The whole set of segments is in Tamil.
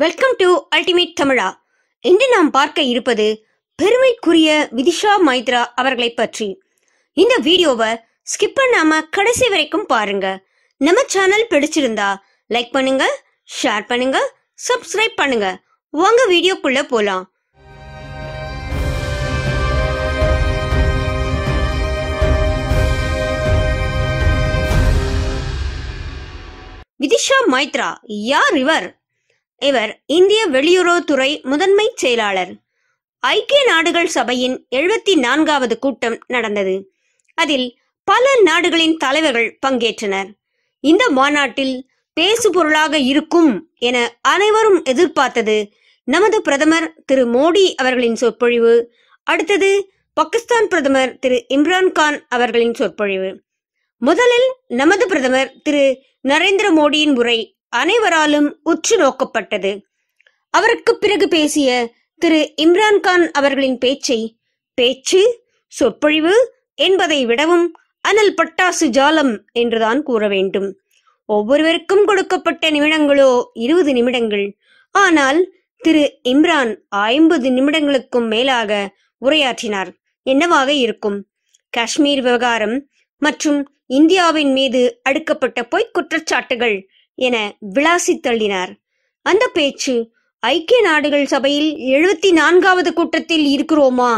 வெல்கம் டு அல்டிமேட் தமிழா இன்று நாம் பார்க்க இருப்பது பெருமைக்குரிய விதிஷா மைத்ரா அவர்களை பற்றி இந்த வீடியோவை ஸ்கிப் பண்ணாம கடைசி வரைக்கும் பாருங்க நம்ம சேனல் பிடிச்சிருந்தா லைக் பண்ணுங்க ஷேர் பண்ணுங்க சப்ஸ்கிரைப் பண்ணுங்க உங்க வீடியோக்குள்ள போலாம் விதிஷா மைத்ரா யார் இவர் இவர் இந்திய வெளியுறவுத்துறை முதன்மை செயலாளர் ஐக்கிய நாடுகள் சபையின் எழுபத்தி நான்காவது கூட்டம் நடந்தது அதில் பல நாடுகளின் தலைவர்கள் பங்கேற்றனர் இந்த மாநாட்டில் பேசு பொருளாக இருக்கும் என அனைவரும் எதிர்பார்த்தது நமது பிரதமர் திரு மோடி அவர்களின் சொற்பொழிவு அடுத்தது பாகிஸ்தான் பிரதமர் திரு இம்ரான்கான் அவர்களின் சொற்பொழிவு முதலில் நமது பிரதமர் திரு நரேந்திர மோடியின் உரை அனைவராலும் உற்று நோக்கப்பட்டது அவருக்கு பிறகு பேசிய திரு இம்ரான்கான் அவர்களின் பேச்சை பேச்சு சொற்பொழிவு என்பதை விடவும் அனல் பட்டாசு ஜாலம் என்றுதான் கூற வேண்டும் ஒவ்வொருவருக்கும் கொடுக்கப்பட்ட நிமிடங்களோ இருபது நிமிடங்கள் ஆனால் திரு இம்ரான் ஐம்பது நிமிடங்களுக்கும் மேலாக உரையாற்றினார் என்னவாக இருக்கும் காஷ்மீர் விவகாரம் மற்றும் இந்தியாவின் மீது அடுக்கப்பட்ட பொய்க் குற்றச்சாட்டுகள் என விளாசித் தள்ளினார் அந்த பேச்சு ஐக்கிய நாடுகள் சபையில் எழுபத்தி நான்காவது கூட்டத்தில் இருக்கிறோமா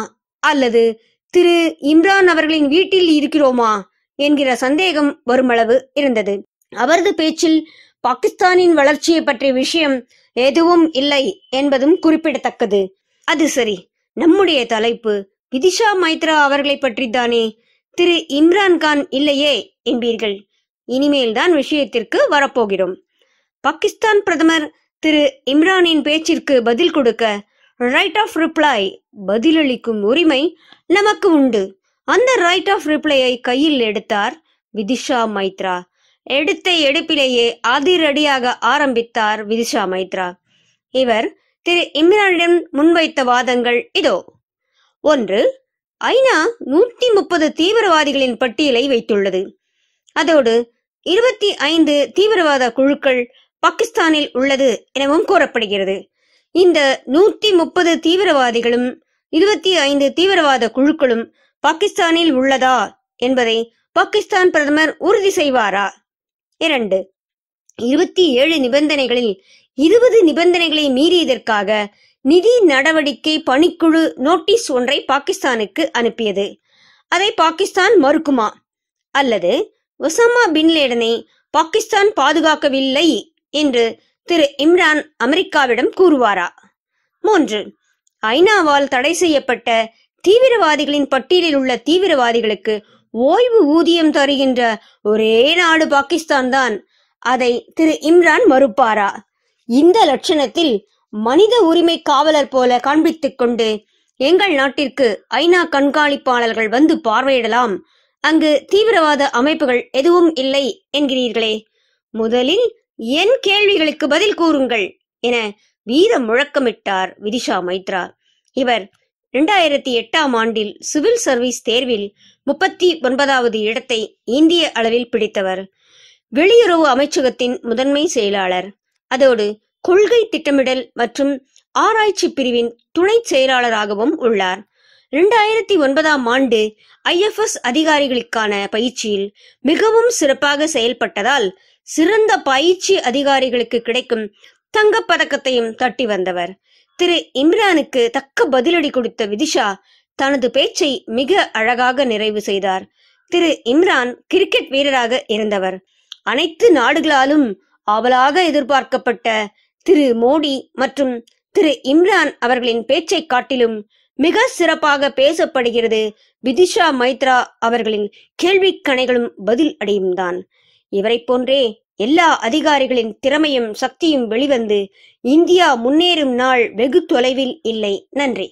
அல்லது திரு இம்ரான் அவர்களின் வீட்டில் இருக்கிறோமா என்கிற சந்தேகம் வருமளவு இருந்தது அவரது பேச்சில் பாகிஸ்தானின் வளர்ச்சியை பற்றிய விஷயம் எதுவும் இல்லை என்பதும் குறிப்பிடத்தக்கது அது சரி நம்முடைய தலைப்பு விதிஷா மைத்ரா அவர்களை பற்றித்தானே திரு இம்ரான்கான் இல்லையே என்பீர்கள் இனிமேல் தான் விஷயத்திற்கு வரப்போகிறோம் பாகிஸ்தான் பிரதமர் திரு இம்ரானின் பேச்சிற்கு பதில் கொடுக்க ரைட் ஆஃப் ரிப்ளை பதிலளிக்கும் உரிமை நமக்கு உண்டு அந்த ரைட் ஆஃப் ரிப்ளையை கையில் எடுத்தார் விதிஷா மைத்ரா எடுத்த எடுப்பிலேயே அதிரடியாக ஆரம்பித்தார் விதிஷா மைத்ரா இவர் திரு இம்ரானிடம் முன்வைத்த வாதங்கள் இதோ ஒன்று ஐநா நூத்தி முப்பது தீவிரவாதிகளின் பட்டியலை வைத்துள்ளது அதோடு இருபத்தி ஐந்து தீவிரவாத குழுக்கள் பாகிஸ்தானில் உள்ளது எனவும் கூறப்படுகிறது இந்த நூத்தி முப்பது தீவிரவாதிகளும் இருபத்தி ஐந்து தீவிரவாத குழுக்களும் பாகிஸ்தானில் உள்ளதா என்பதை பாகிஸ்தான் பிரதமர் உறுதி செய்வாரா இரண்டு இருபத்தி ஏழு நிபந்தனைகளில் இருபது நிபந்தனைகளை மீறியதற்காக நிதி நடவடிக்கை பணிக்குழு நோட்டீஸ் ஒன்றை பாகிஸ்தானுக்கு அனுப்பியது அதை பாகிஸ்தான் மறுக்குமா அல்லது ஒசாமா பின்லேடனை பாகிஸ்தான் பாதுகாக்கவில்லை என்று திரு இம்ரான் அமெரிக்காவிடம் கூறுவாரா மூன்று ஐநாவால் தடை செய்யப்பட்ட தீவிரவாதிகளின் பட்டியலில் உள்ள தீவிரவாதிகளுக்கு ஓய்வு ஊதியம் தருகின்ற ஒரே நாடு பாகிஸ்தான் தான் அதை திரு இம்ரான் மறுப்பாரா இந்த லட்சணத்தில் மனித உரிமை காவலர் போல காண்பித்துக் கொண்டு எங்கள் நாட்டிற்கு ஐநா கண்காணிப்பாளர்கள் வந்து பார்வையிடலாம் அங்கு தீவிரவாத அமைப்புகள் எதுவும் இல்லை என்கிறீர்களே முதலில் என் கேள்விகளுக்கு பதில் கூறுங்கள் என வீர முழக்கமிட்டார் விதிஷா மைத்ரா இவர் இரண்டாயிரத்தி எட்டாம் ஆண்டில் சிவில் சர்வீஸ் தேர்வில் முப்பத்தி ஒன்பதாவது இடத்தை இந்திய அளவில் பிடித்தவர் வெளியுறவு அமைச்சகத்தின் முதன்மை செயலாளர் அதோடு கொள்கை திட்டமிடல் மற்றும் ஆராய்ச்சி பிரிவின் துணை செயலாளராகவும் உள்ளார் இரண்டாயிரத்தி ஒன்பதாம் ஆண்டு ஐஎஃப்எஸ் அதிகாரிகளுக்கான பயிற்சியில் மிகவும் சிறப்பாக செயல்பட்டதால் சிறந்த பயிற்சி அதிகாரிகளுக்கு கிடைக்கும் பதக்கத்தையும் தட்டி வந்தவர் திரு இம்ரானுக்கு தக்க பதிலடி கொடுத்த விதிஷா தனது பேச்சை மிக அழகாக நிறைவு செய்தார் திரு இம்ரான் கிரிக்கெட் வீரராக இருந்தவர் அனைத்து நாடுகளாலும் ஆவலாக எதிர்பார்க்கப்பட்ட திரு மோடி மற்றும் திரு இம்ரான் அவர்களின் பேச்சை காட்டிலும் மிக சிறப்பாக பேசப்படுகிறது விதிஷா மைத்ரா அவர்களின் கேள்வி கணைகளும் பதில் அடையும் தான் இவரை போன்றே எல்லா அதிகாரிகளின் திறமையும் சக்தியும் வெளிவந்து இந்தியா முன்னேறும் நாள் வெகு தொலைவில் இல்லை நன்றி